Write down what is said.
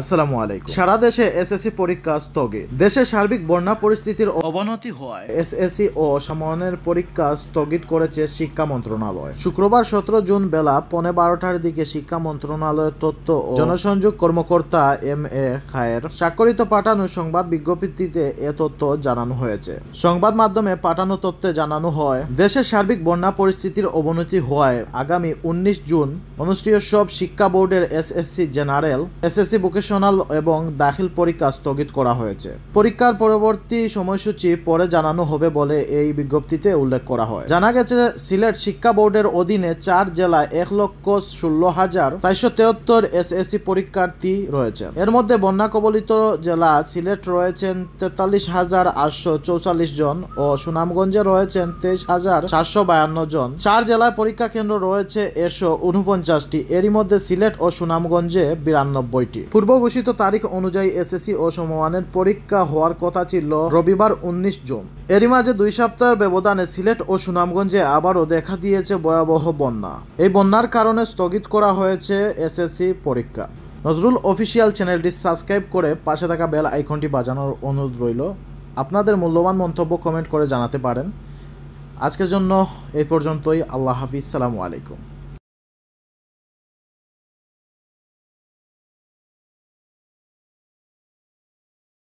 আসসালামু আলাইকুম সারা দেশে এসএসসি পরীক্ষা স্থগিত দেশে সার্বিক বন্যা পরিস্থিতির অবনতি হওয়ায় এসএসসি ও সমনের পরীক্ষা স্থগিত করেছে শিক্ষা মন্ত্রণালয় শুক্রবার সতেরো জুন বেলা পনে বারোটার দিকে শিক্ষা মন্ত্রণালয়ের তথ্য ও জনসংযোগ কর্মকর্তা এম এ খায়ের স্বাক্ষরিত পাঠানো সংবাদ বিজ্ঞপ্তিতে এ তথ্য জানানো হয়েছে সংবাদ মাধ্যমে পাঠানো তথ্যে জানানো হয় দেশে সার্বিক বন্যা পরিস্থিতির অবনতি হওয়ায় আগামী উনিশ জুন অনুষ্ঠেয় সব শিক্ষা বোর্ডের এসএসসি জেনারেল এসএসসি বুকে ভোকেশনাল এবং দাখিল পরীক্ষা স্থগিত করা হয়েছে পরীক্ষার পরবর্তী সময়সূচি পরে জানানো হবে বলে এই বিজ্ঞপ্তিতে উল্লেখ করা হয় জানা গেছে সিলেট শিক্ষা বোর্ডের অধীনে চার জেলায় এক লক্ষ ষোলো হাজার চারশো তেহত্তর এসএসসি পরীক্ষার্থী রয়েছে এর মধ্যে বন্যা কবলিত জেলা সিলেট রয়েছেন তেতাল্লিশ হাজার আটশো চৌচাল্লিশ জন ও সুনামগঞ্জে রয়েছেন তেইশ হাজার সাতশো বায়ান্ন জন চার জেলায় পরীক্ষা কেন্দ্র রয়েছে একশো উনপঞ্চাশটি এরই মধ্যে সিলেট ও সুনামগঞ্জে বিরানব্বইটি পূর্ব পূর্বঘোষিত তারিখ অনুযায়ী এসএসসি ও সমমানের পরীক্ষা হওয়ার কথা ছিল রবিবার উনিশ জুন এরই মাঝে দুই সপ্তাহের ব্যবধানে সিলেট ও সুনামগঞ্জে আবারও দেখা দিয়েছে ভয়াবহ বন্যা এই বন্যার কারণে স্থগিত করা হয়েছে এসএসসি পরীক্ষা নজরুল অফিসিয়াল চ্যানেলটি সাবস্ক্রাইব করে পাশে থাকা বেল আইকনটি বাজানোর অনুরোধ রইল আপনাদের মূল্যবান মন্তব্য কমেন্ট করে জানাতে পারেন আজকের জন্য এই পর্যন্তই আল্লাহ হাফিজ সালামু আলাইকুম